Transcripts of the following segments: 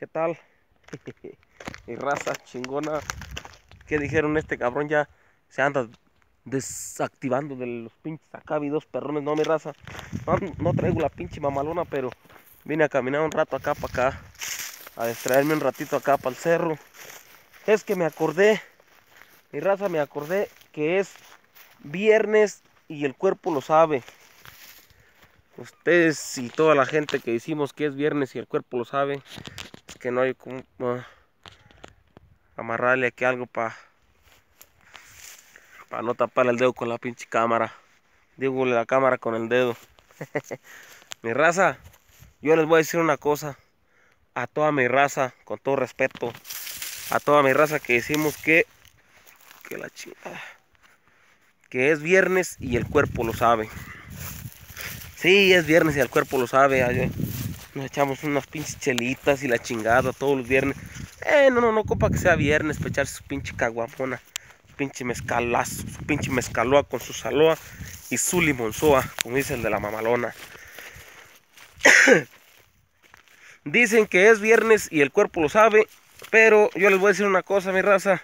¿Qué tal? Mi raza chingona. ¿Qué dijeron? Este cabrón ya se anda desactivando de los pinches acá dos perrones. No, mi raza. No, traigo la pinche mamalona, pero vine a caminar un rato acá para acá. A distraerme un ratito acá para el cerro. Es que me acordé. Mi raza me acordé que es viernes y el cuerpo lo sabe. Ustedes y toda la gente que decimos que es viernes y el cuerpo lo sabe. Pues, que no hay como ah, amarrarle aquí algo para para no tapar el dedo con la pinche cámara. Digo la cámara con el dedo. mi raza, yo les voy a decir una cosa. A toda mi raza, con todo respeto. A toda mi raza que decimos que... Que la chingada. Que es viernes y el cuerpo lo sabe. Sí, es viernes y el cuerpo lo sabe. Nos echamos unas pinches chelitas y la chingada todos los viernes. Eh, no, no, no, copa que sea viernes para su pinche caguapona Su pinche mezcalazo, su pinche mezcaloa con su saloa y su limonzoa, como dice el de la mamalona. Dicen que es viernes y el cuerpo lo sabe, pero yo les voy a decir una cosa, mi raza.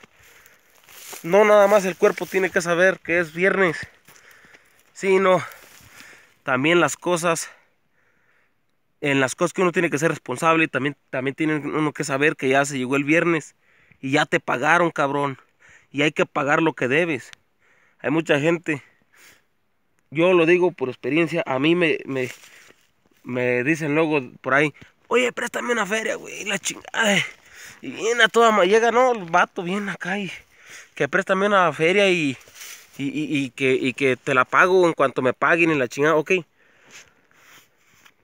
No nada más el cuerpo tiene que saber que es viernes, sino también las cosas en las cosas que uno tiene que ser responsable también, también tiene uno que saber que ya se llegó el viernes y ya te pagaron, cabrón. Y hay que pagar lo que debes. Hay mucha gente, yo lo digo por experiencia, a mí me, me, dicen luego por ahí, oye, préstame una feria, güey, la chingada. Y viene a toda, llega, no, el vato viene acá y que préstame una feria y, y, que, que te la pago en cuanto me paguen y la chingada, ok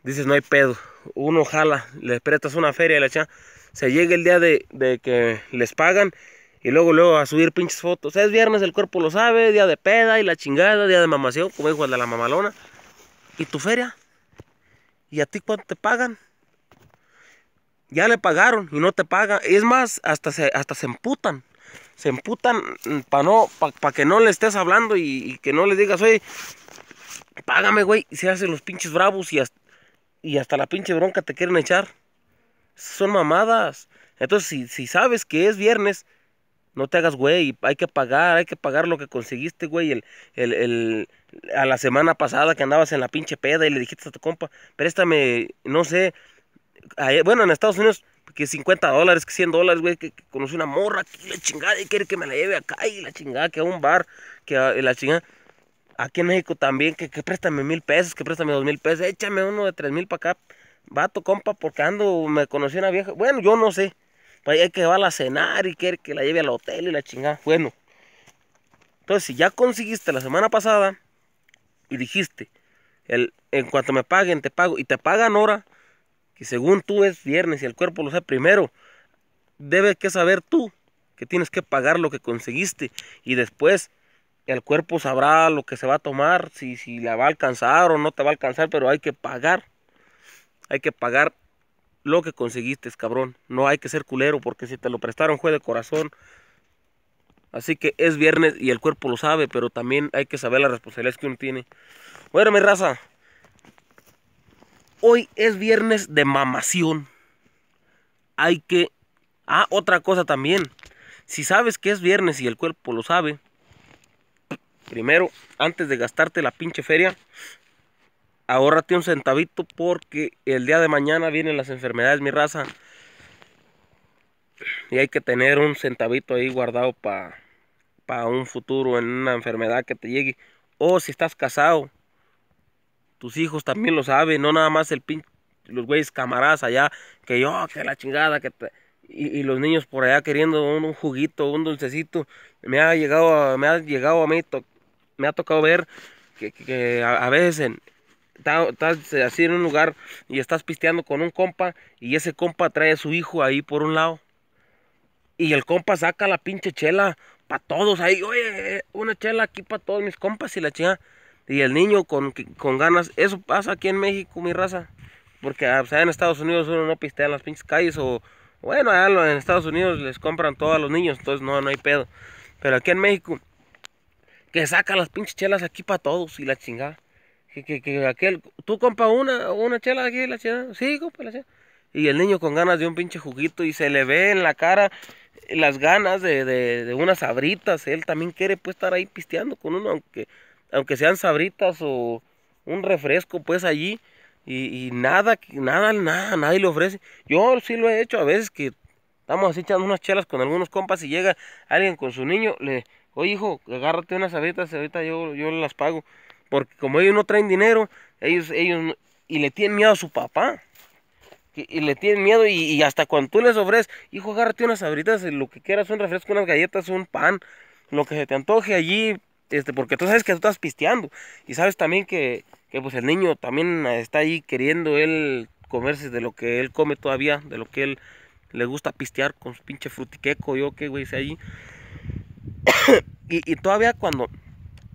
dices no hay pedo. Uno jala, le prestas una feria y la chá. Se llega el día de, que les pagan y luego luego a subir pinches fotos. Es viernes, el cuerpo lo sabe, día de peda y la chingada, día de mamación, como dijo de la mamalona. ¿Y tu feria? ¿Y a ti cuánto te pagan? Ya le pagaron y no te pagan. Es más, hasta se, hasta se emputan se emputan mm, para que no le estés hablando y, que no le digas, oye, págame, güey. Y se hacen los pinches bravos y hasta, y hasta la pinche bronca te quieren echar. Son mamadas. Entonces, si, si sabes que es viernes, no te hagas, güey, hay que pagar, hay que pagar lo que conseguiste, güey, el, el, el, a la semana pasada que andabas en la pinche peda y le dijiste a tu compa, préstame, no sé, bueno, en Estados Unidos, que 50 dólares, que 100 dólares, güey, que, conoce una morra, que la chingada, y quiere que me la lleve acá, y la chingada, que a un bar, que a, la chingada. Aquí en México también, que, préstame mil pesos, que préstame dos mil pesos, échame uno de tres mil para acá. Vato, compa, porque ando, me conocí una vieja. Bueno, yo no sé. Pues hay que llevarla a cenar y querer que la lleve al hotel y la chingada. Bueno. Entonces, si ya conseguiste la semana pasada y dijiste, el, en cuanto me paguen, te pago, y te pagan ahora, que según tú es viernes y el cuerpo lo sabe primero, debe que saber tú que tienes que pagar lo que conseguiste y después el cuerpo sabrá lo que se va a tomar, si, si la va a alcanzar o no te va a alcanzar, pero hay que pagar. Hay que pagar lo que conseguiste, cabrón. No hay que ser culero porque si te lo prestaron fue de corazón. Así que es viernes y el cuerpo lo sabe, pero también hay que saber las responsabilidades que uno tiene. Bueno, mi raza. Hoy es viernes de mamación. Hay que... Ah, otra cosa también. Si sabes que es viernes y el cuerpo lo sabe, Primero, antes de gastarte la pinche feria, ahórrate un centavito porque el día de mañana vienen las enfermedades, mi raza. Y hay que tener un centavito ahí guardado para pa un futuro en una enfermedad que te llegue. O si estás casado, tus hijos también lo saben, no nada más el pin, los güeyes camaradas allá, que yo, oh, que la chingada, que te... y, los niños por allá queriendo un, juguito, un dulcecito. Me ha llegado a, me ha llegado a mí me ha tocado ver que, a, veces estás así en un lugar y estás pisteando con un compa y ese compa trae a su hijo ahí por un lado. Y el compa saca la pinche chela para todos ahí. Oye, una chela aquí para todos mis compas y la chingada. Y el niño con, ganas. Eso pasa aquí en México, mi raza. Porque ah, o sea, en Estados Unidos uno no pistea en las pinches calles o... Bueno, allá en Estados Unidos les compran todos a los niños, entonces no, no hay pedo. Pero aquí en México que saca las pinches chelas aquí para todos y la chingada. Que, que, que aquel, tú compa una, una chela aquí, la chela. Sí, compa, la chela. Y el niño con ganas de un pinche juguito y se le ve en la cara las ganas de, de, unas sabritas. Él también quiere pues estar ahí pisteando con uno, aunque, aunque sean sabritas o un refresco pues allí. Y, y nada, nada, nada, nadie le ofrece. Yo sí lo he hecho a veces que estamos así echando unas chelas con algunos compas y llega alguien con su niño, le Oye, hijo, agárrate unas abritas, ahorita yo, yo las pago. Porque como ellos no traen dinero, ellos, ellos, y le tienen miedo a su papá. Y, le tienen miedo y, hasta cuando tú les ofreces, hijo, agárrate unas abritas, eh, lo que quieras, un refresco, unas galletas, un pan, lo que se te antoje allí, este, porque tú sabes que tú estás pisteando y sabes también que, que pues el niño también está ahí queriendo él comerse de lo que él come todavía, de lo que él le gusta pistear con su pinche frutiqueco, yo qué güey, sé allí y, todavía cuando,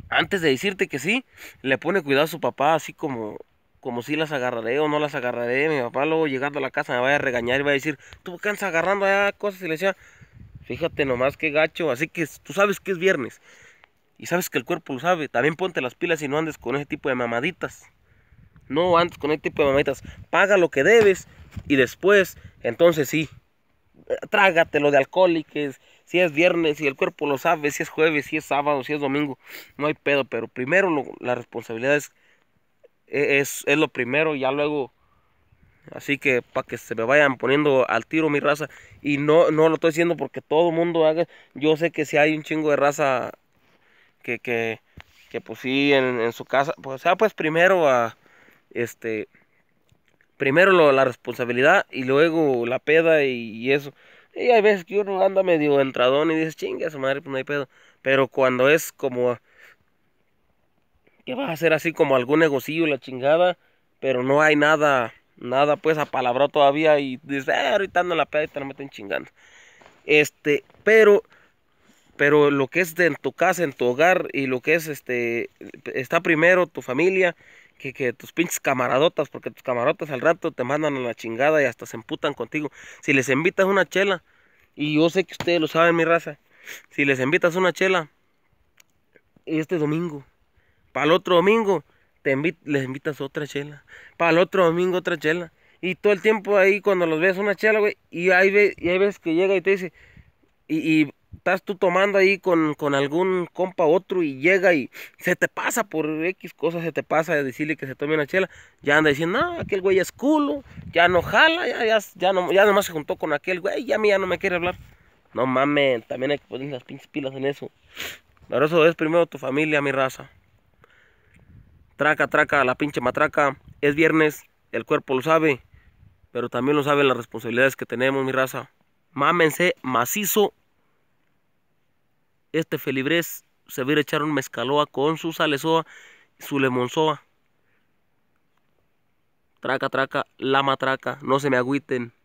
antes de decirte que sí, le pone cuidado a su papá, así como, como si las agarraré o no las agarraré. Mi papá luego llegando a la casa me vaya a regañar y va a decir, tú cansa agarrando allá cosas. Y le decía, fíjate nomás qué gacho. Así que tú sabes que es viernes. Y sabes que el cuerpo lo sabe. También ponte las pilas y no andes con ese tipo de mamaditas. No andes con ese tipo de mamaditas. Paga lo que debes y después, entonces sí, trágate lo de alcohólicos si es viernes, si el cuerpo lo sabe, si es jueves, si es sábado, si es domingo, no hay pedo, pero primero la responsabilidad e, es, lo primero, ya luego Así que para que se me vayan poniendo al tiro mi raza. Y no, no lo estoy diciendo porque todo el mundo haga. Yo sé que si hay un chingo de raza que, que, pues sí, en, su casa. Pues, o sea, pues primero este. Primero la responsabilidad y luego la peda y eso. Y hay veces que uno anda medio entradón y dices, chingue su madre, pues no hay pedo. Pero cuando es como que vas a hacer así como algún negocio la chingada, pero no hay nada, nada pues a palabra todavía y dices, eh, ahorita ando la peda y te la meten chingando. Este, pero, pero lo que es de, en tu casa, en tu hogar y lo que es, este, está primero tu familia que, tus pinches camaradotas, porque tus camarotas al rato te mandan a la chingada y hasta se emputan contigo. Si les invitas una chela, y yo sé que ustedes lo saben, mi raza, si les invitas una chela, este domingo, para el otro domingo, te les invitas otra chela, para el otro domingo otra chela. Y todo el tiempo ahí cuando los ves una chela, güey, y ahí ves y veces que llega y te dice, y estás tú tomando ahí con, algún compa otro y llega y se te pasa por X cosas, se te pasa de decirle que se tome una chela, ya anda diciendo, no, ah, aquel güey es culo, ya no jala, ya, no, ya nomás se juntó con aquel güey, ya a mí ya no me quiere hablar. No mames, también hay que poner las pinches pilas en eso. Pero eso es primero tu familia, mi raza. Traca, traca, la pinche matraca. Es viernes, el cuerpo lo sabe, pero también lo saben las responsabilidades que tenemos, mi raza. Mámense macizo este Felibres se va a echar un mezcaloa con su salesoa, su lemonzoa. Traca, traca, la matraca, no se me agüiten.